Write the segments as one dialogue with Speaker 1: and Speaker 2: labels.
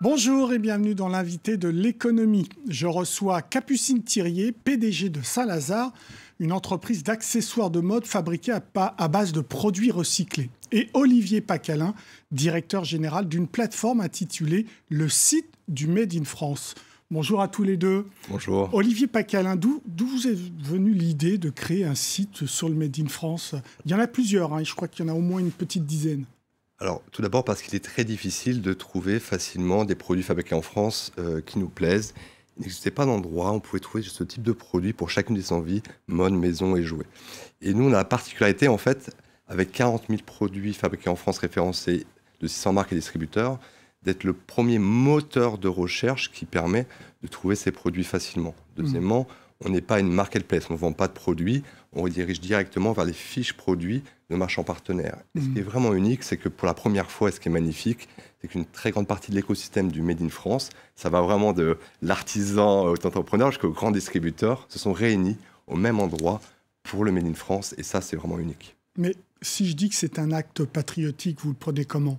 Speaker 1: Bonjour et bienvenue dans l'invité de l'économie. Je reçois Capucine Thirier, PDG de Saint-Lazare, une entreprise d'accessoires de mode fabriquée à, à, base de produits recyclés, et Olivier Pacalin, directeur général d'une plateforme intitulée Le site du Made in France. Bonjour à tous les deux. Bonjour. Olivier Pacalin, d'où vous est venue l'idée de créer un site sur le Made in France Il y en a plusieurs, hein, je crois qu'il y en a au moins une petite dizaine.
Speaker 2: Alors, tout d'abord parce qu'il est très difficile de trouver facilement des produits fabriqués en France euh, qui nous plaisent. Il n'existait pas d'endroit où on pouvait trouver ce type de produit pour chacune des envies, mode, maison et jouets. Et nous, on a la particularité, en fait, avec 40 000 produits fabriqués en France référencés de 600 marques et distributeurs, d'être le premier moteur de recherche qui permet de trouver ces produits facilement. Mmh. Deuxièmement, on n'est pas une marketplace, on ne vend pas de produits, on redirige directement vers les fiches produits de marchands partenaires. ce qui mmh. est vraiment unique, c'est que pour la première fois, et ce qui est magnifique, c'est qu'une très grande partie de l'écosystème du Made in France, ça va vraiment de l'artisan au entrepreneur jusqu'au grands distributeurs, se sont réunis au même endroit pour le Made in France, et ça, c'est vraiment unique.
Speaker 1: Mais si je dis que c'est un acte patriotique, vous le prenez comment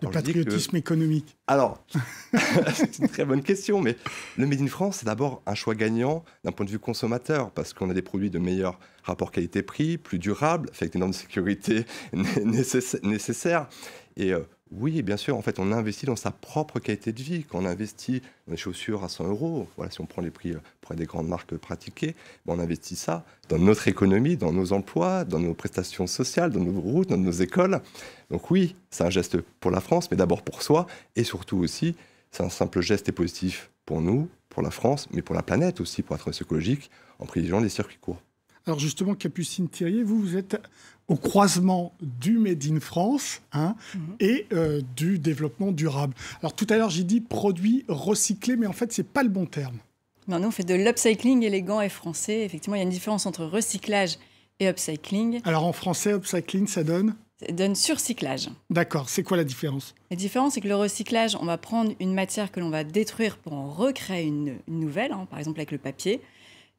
Speaker 1: le patriotisme économique.
Speaker 2: Alors, c'est une très bonne question, mais le Made in France, c'est d'abord un choix gagnant d'un point de vue consommateur, parce qu'on a des produits de meilleur rapport qualité-prix, plus durables, avec des normes de sécurité nécessaires. Et euh, oui, bien sûr. En fait, on investit dans sa propre qualité de vie. Quand on investit dans les chaussures à 100 euros, voilà, si on prend les prix euh, pour des grandes marques pratiquées, ben, on investit ça dans notre économie, dans nos emplois, dans nos prestations sociales, dans nos routes, dans nos écoles. Donc oui, c'est un geste pour la France, mais d'abord pour soi, et surtout aussi, c'est un simple geste et positif pour nous, pour la France, mais pour la planète aussi, pour être transition écologique, en privilégiant les circuits courts.
Speaker 1: Alors justement, Capucine Thierry, vous, vous êtes au croisement du Made in France hein, mhm. et euh, du développement durable. Alors tout à l'heure, j'ai dit produit recyclé, mais en fait, ce n'est pas le bon terme.
Speaker 3: Non, nous, on fait de l'upcycling élégant et français. Effectivement, il y a une différence entre recyclage et upcycling. Alors en français, upcycling, ça donne Ça donne surcyclage. D'accord, c'est quoi la différence La différence, c'est que le recyclage, on va prendre une matière que l'on va détruire pour en recréer une, nouvelle, hein, par exemple avec le papier.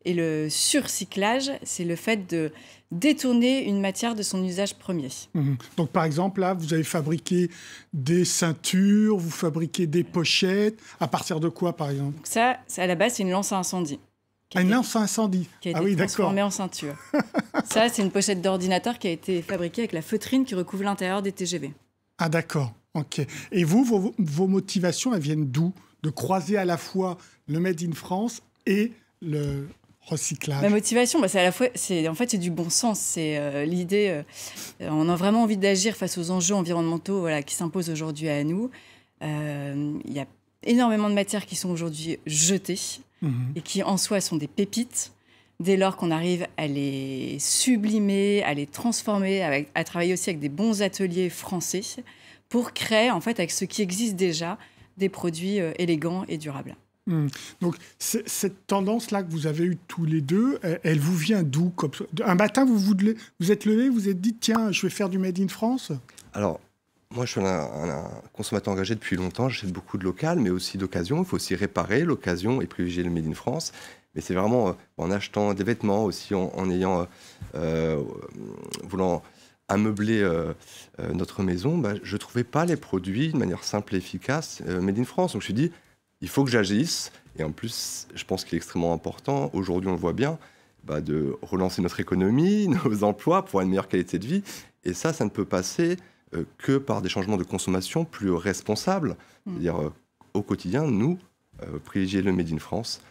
Speaker 3: Et le surcyclage, c'est le fait de détourner une matière de son usage premier.
Speaker 1: Mhm. Donc par exemple, là, vous avez fabriqué des ceintures, vous fabriquez des pochettes. À partir de quoi, par exemple
Speaker 3: Ça, à la base, c'est une lance à incendie. Ah, une lance à incendie. Qui a ah été transformée en ceinture. ça, c'est une pochette d'ordinateur qui a été fabriquée avec la feutrine qui recouvre l'intérieur des TGV.
Speaker 1: Ah d'accord, ok. Et vous, vos motivations, elles viennent d'où De croiser à la fois le Made in France et le, la Ma
Speaker 3: motivation, bah, c'est à la fois, en fait, c'est du bon sens, c'est euh, l'idée. Euh, on a vraiment envie d'agir face aux enjeux environnementaux, qui s'imposent aujourd'hui à nous. Euh, il y a énormément de matières qui sont aujourd'hui jetées mhm. et qui en soi sont des pépites. Dès lors qu'on arrive à les sublimer, à les transformer, à travailler aussi avec des bons ateliers français pour créer, en fait, avec ce qui existe déjà, des produits élégants et durables.
Speaker 1: Hmm. Donc cette tendance-là que vous avez eue tous les deux, elle, vous vient d'où Un matin, vous vous, vous êtes levé, vous êtes dit, tiens, je vais faire du Made in France
Speaker 2: Alors, moi, je suis un, consommateur engagé depuis longtemps, j'achète beaucoup de local, mais aussi d'occasion. Il faut aussi réparer l'occasion et privilégier le Made in France. Mais c'est vraiment euh, en achetant des vêtements, aussi en, ayant, euh, euh, voulant ameubler notre maison, bah, je ne trouvais pas les produits de manière simple et efficace made in France. Donc je me suis dit, il faut que j'agisse. Et en plus, je pense qu'il est extrêmement important, aujourd'hui on le voit bien, bah, de relancer notre économie, nos emplois pour une meilleure qualité de vie. Et ça, ça ne peut passer euh, que par des changements de consommation plus responsables. Hmm. C'est-à-dire, euh, au quotidien, nous, euh, privilégier le Made in France.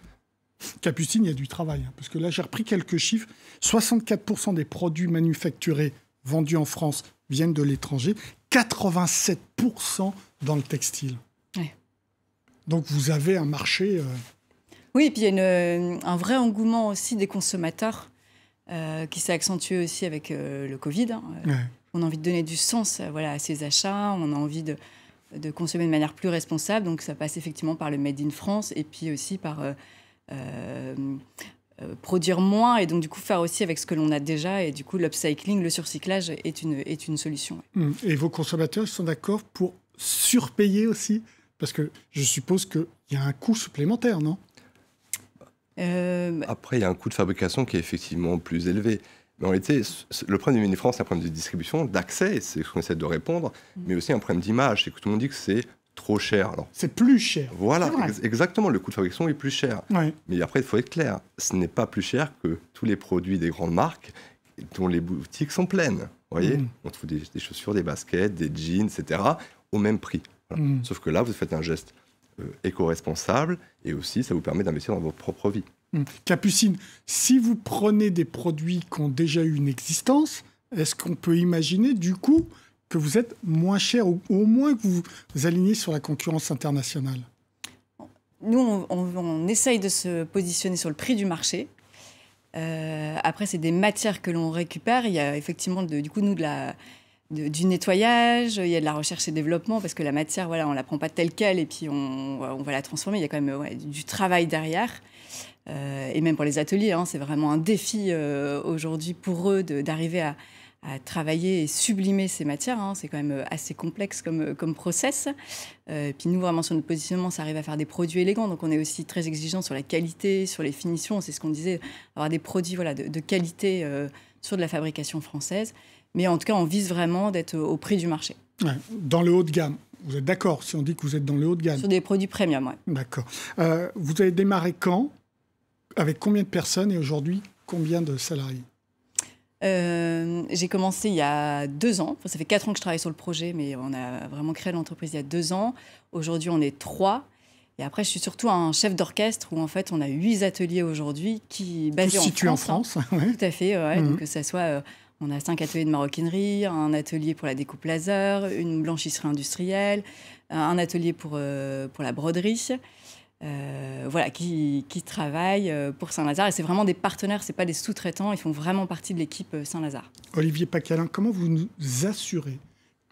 Speaker 1: Capucine, il y a du travail, hein, parce que là, j'ai repris quelques chiffres. 64% des produits manufacturés vendus en France viennent de l'étranger, 87% dans le textile. Donc vous avez un marché. Euh,
Speaker 3: oui, et puis il y a euh, un vrai engouement aussi des consommateurs euh, qui s'est accentué aussi avec le Covid. Hein, on a envie de donner du sens voilà, à ces achats, on a envie de, consommer de manière plus responsable. Donc ça passe effectivement par le Made in France et puis aussi par produire moins et donc du coup faire aussi avec ce que l'on a déjà et du coup l'upcycling, le surcyclage est une, est une solution.
Speaker 1: Mmh. Et vos consommateurs sont d'accord pour surpayer aussi parce que je suppose qu'il y a un coût supplémentaire, non
Speaker 2: euh, Après, il y a un coût de fabrication qui est effectivement plus élevé. Mais en réalité, le problème du Mini France, c'est un problème de distribution, d'accès, c'est ce qu'on essaie de répondre, mm. mais aussi un problème d'image. C'est que tout le monde dit que c'est trop cher. c'est plus cher. Voilà, exactement. Le coût de fabrication est plus cher. Mais après, il faut être clair, ce n'est pas plus cher que tous les produits des grandes marques dont les boutiques sont pleines. Vous voyez, mm. on trouve des chaussures, des baskets, des jeans, etc., au même prix. Mm. Sauf que là, vous faites un geste euh, éco-responsable et aussi ça vous permet d'investir dans votre propre vie.
Speaker 1: Mm. Capucine, si vous prenez des produits qui ont déjà eu une existence, est-ce qu'on peut imaginer du coup que vous êtes moins cher ou au moins que vous vous alignez sur la concurrence internationale
Speaker 3: Nous, on, essaye de se positionner sur le prix du marché. Euh, après, c'est des matières que l'on récupère. Il y a effectivement, du coup, nous, de la, du nettoyage, il y a de la recherche et développement, parce que la matière, voilà, on ne la prend pas telle qu'elle et puis on, on, va la transformer. Il y a quand même du travail derrière. Euh, et même pour les ateliers, hein, c'est vraiment un défi euh, aujourd'hui pour eux d'arriver à, travailler et sublimer ces matières. Hein. C'est quand même euh, assez complexe comme, comme process. puis nous, vraiment, sur notre positionnement, ça arrive à faire des produits élégants. Donc on est aussi très exigeant sur la qualité, sur les finitions. C'est ce qu'on disait, avoir des produits voilà, de, de qualité sur de la fabrication française. Mais en tout cas, on vise vraiment d'être au prix du marché.
Speaker 1: dans le haut de gamme. Vous êtes d'accord si on dit que vous êtes dans le haut de gamme Sur
Speaker 3: des produits premium, oui.
Speaker 1: D'accord. Euh, vous avez démarré quand Avec combien de personnes Et aujourd'hui, combien de salariés
Speaker 3: euh, j'ai commencé il y a deux ans. ça fait quatre ans que je travaille sur le projet, mais on a vraiment créé l'entreprise il y a deux ans. Aujourd'hui, on est trois. Et après, je suis surtout un chef d'orchestre où en fait, on a huit ateliers aujourd'hui qui basés Tout situé en France. En hein. France Tout à fait. Ouais. Mhm. Donc que ça soit, euh, on a cinq ateliers de maroquinerie, un atelier pour la découpe laser, une blanchisserie industrielle, un atelier pour euh, pour la broderie. Euh, voilà, qui, qui travaillent pour Saint-Lazare. Et c'est vraiment des partenaires, ce n'est pas des sous-traitants, ils font vraiment partie de l'équipe Saint-Lazare.
Speaker 1: Olivier Pacalin, comment vous nous assurez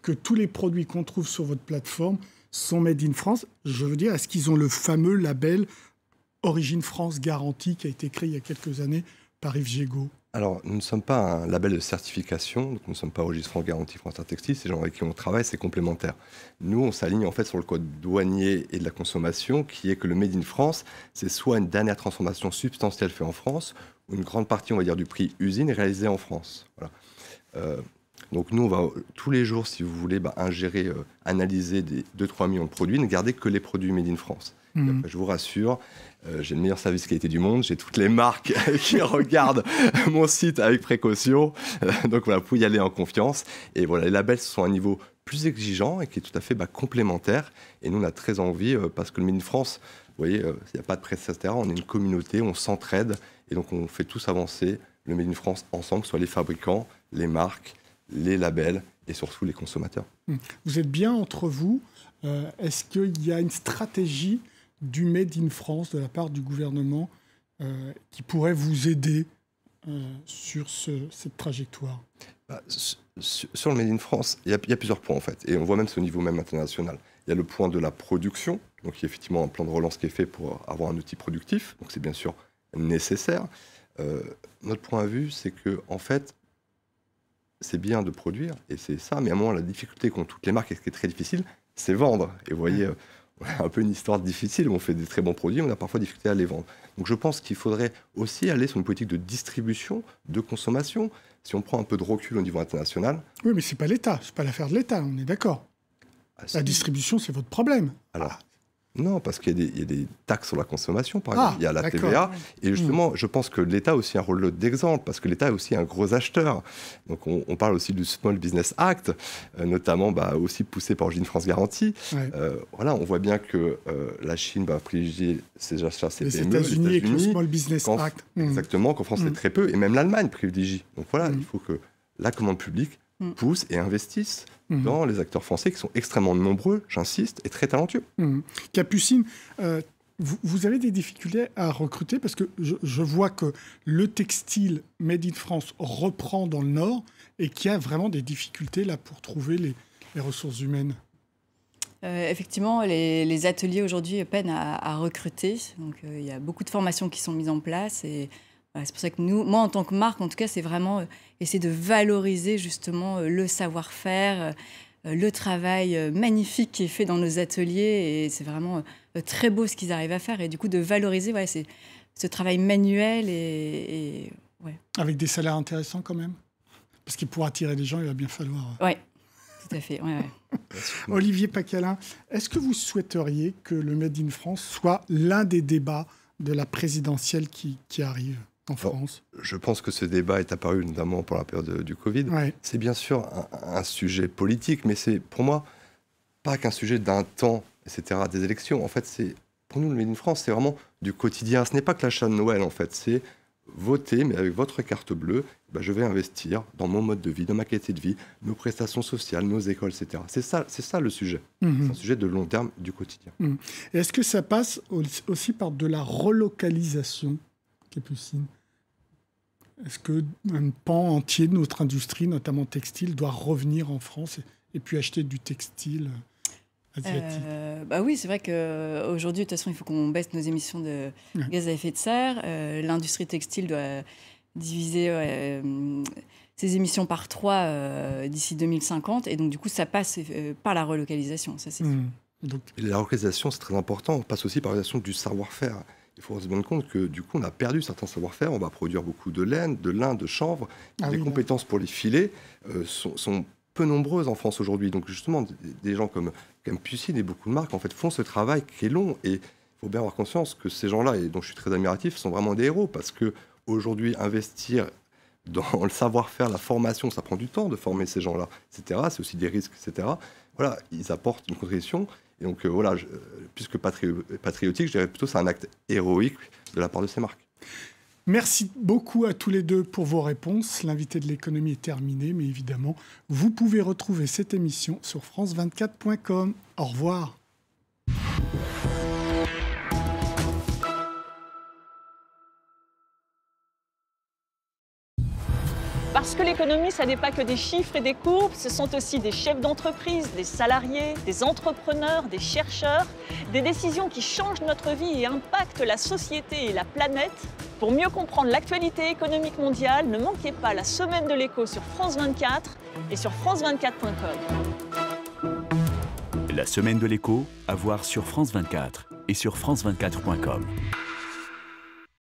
Speaker 1: que tous les produits qu'on trouve sur votre plateforme sont made in France. Je veux dire, est-ce qu'ils ont le fameux label Origine France Garantie qui a été créé il y a quelques années par Yves Gégaud
Speaker 2: alors, nous ne sommes pas un label de certification, donc nous ne sommes pas Origine France Garantie France Textile, les gens avec qui on travaille, c'est complémentaire. Nous, on s'aligne en fait sur le code douanier et de la consommation, qui est que le Made in France, c'est soit une dernière transformation substantielle faite en France, ou une grande partie, on va dire, du prix usine réalisée en France. Voilà. Euh, donc nous, on va tous les jours, si vous voulez, bah, ingérer, euh, analyser des 2-3 millions de produits, ne garder que les produits made in France. Mhm. je vous rassure, euh, j'ai le meilleur service qualité du monde, j'ai toutes les marques qui regardent mon site avec précaution. Euh, donc voilà, vous pouvez y aller en confiance. Et voilà, les labels sont à un niveau plus exigeant et qui est tout à fait bah, complémentaire. Et nous, on a très envie, parce que le Made in France, vous voyez, il n'y a pas de presse, etc. On est une communauté, on s'entraide, et donc on fait tous avancer le Made in France ensemble, que ce soit les fabricants, les marques, les labels et surtout les consommateurs.
Speaker 1: Hmm. Vous êtes bien entre vous. Euh, est-ce qu'il y a une stratégie du Made in France de la part du gouvernement euh, qui pourrait vous aider euh, sur cette trajectoire
Speaker 2: bah, sur, le Made in France, il y, a, plusieurs points en fait, et on voit même ce niveau même international. Il y a le point de la production, donc il y a effectivement un plan de relance qui est fait pour avoir un outil productif, donc c'est bien sûr nécessaire. notre point de vue, c'est que en fait, c'est bien de produire, et c'est ça, mais à un moment, la difficulté qu'ont toutes les marques, et ce qui est très difficile, c'est vendre. Et vous voyez, euh, on a un peu une histoire difficile, on fait des très bons produits, on a parfois difficulté à les vendre. Donc je pense qu'il faudrait aussi aller sur une politique de distribution, de consommation. Si on prend un peu de recul au niveau international.
Speaker 1: Oui, mais n'est pas l'État, ce n'est pas l'affaire de l'État, on est d'accord. Ah, la distribution, c'est votre problème.
Speaker 2: Alors, non, parce qu'il y, a des taxes sur la consommation, par ah, exemple. il y a la TVA. Mm. Et justement, je pense que l'État a aussi un rôle d'exemple, parce que l'État est aussi un gros acheteur. Donc, on, parle aussi du Small Business Act, euh, notamment bah, aussi poussé par Gine France Garantie. Euh, voilà, on voit bien que euh, la Chine va privilégier ses achats, ses les États-Unis et le Small Business Act. Mm. Exactement, qu'en France, c'est mm. très peu. Et même l'Allemagne privilégie. Donc, voilà, il faut que la commande publique Mm. poussent et investissent mm. dans les acteurs français qui sont extrêmement nombreux, j'insiste, et très talentueux.
Speaker 1: Mm. Capucine, euh, vous, avez des difficultés à recruter parce que je, vois que le textile Made in France reprend dans le Nord et qu'il y a vraiment des difficultés là pour trouver les, ressources humaines.
Speaker 3: Euh, effectivement, les, ateliers aujourd'hui peinent à, recruter. Donc, euh, il y a beaucoup de formations qui sont mises en place et c'est pour ça que nous, moi en tant que marque, en tout cas, c'est vraiment euh, essayer de valoriser justement euh, le savoir-faire, euh, le travail magnifique qui est fait dans nos ateliers. Et c'est vraiment très beau ce qu'ils arrivent à faire. Et du coup, de valoriser ouais, c'est ce travail manuel et, Avec des
Speaker 1: salaires intéressants quand même parce qu'il pour attirer les gens, il va bien falloir.
Speaker 3: Oui, tout à fait.
Speaker 1: Olivier Pacalin, est-ce que vous souhaiteriez que le Made in France soit l'un des débats de la présidentielle qui arrive en France
Speaker 2: Je pense que ce débat est apparu notamment pour la période du Covid. C'est bien sûr un, sujet politique, mais c'est pour moi pas qu'un sujet d'un temps, etc., des élections. En fait, c'est pour nous, le Made in France, c'est vraiment du quotidien. Ce n'est pas que l'achat de Noël, en fait. C'est voter, mais avec votre carte bleue, eh ben, je vais investir dans mon mode de vie, dans ma qualité de vie, nos prestations sociales, nos écoles, etc. C'est ça, c'est ça le sujet. Mmh. C'est un sujet de long terme du quotidien.
Speaker 1: Mmh. Est-ce que ça passe aussi par de la relocalisation, Capucine est-ce qu'un pan entier de notre industrie, notamment textile, doit revenir en France et, puis acheter du textile euh, asiatique
Speaker 3: euh, bah Oui, c'est vrai qu'aujourd'hui, euh, de toute façon, il faut qu'on baisse nos émissions de gaz à effet de serre. L'industrie textile doit diviser ses émissions par trois d'ici 2050. Et donc, du coup, ça passe par la relocalisation, ça c'est mmh. Donc...
Speaker 2: La relocalisation, c'est très important. On passe aussi par la relocalisation du savoir-faire il faut se rendre compte que du coup, on a perdu certains savoir-faire. On va produire beaucoup de laine, de lin, de chanvre. Ah les compétences pour les filets euh, sont, peu nombreuses en France aujourd'hui. Donc justement, des, gens comme, comme Pucine et beaucoup de marques en fait font ce travail qui est long. Et il faut bien avoir conscience que ces gens-là, et dont je suis très admiratif, sont vraiment des héros parce que aujourd'hui, investir dans le savoir-faire, la formation, ça prend du temps de former ces gens-là, etc. C'est aussi des risques, etc. Voilà, ils apportent une contribution donc euh, voilà, puisque patriotique, je dirais plutôt c'est un acte héroïque de la part de ces marques.
Speaker 1: Merci beaucoup à tous les deux pour vos réponses. L'invité de l'économie est terminé, mais évidemment, vous pouvez retrouver cette émission sur france24.com. Au revoir.
Speaker 3: Parce que l'économie, ça n'est pas que des chiffres et des courbes, ce sont aussi des chefs d'entreprise, des salariés, des entrepreneurs, des chercheurs, des décisions qui changent notre vie et impactent la société et la planète. Pour mieux comprendre l'actualité économique mondiale, ne manquez pas la semaine de l'écho sur France 24 et sur france24.com.
Speaker 1: La semaine de l'écho, à voir sur France 24 et sur france24.com.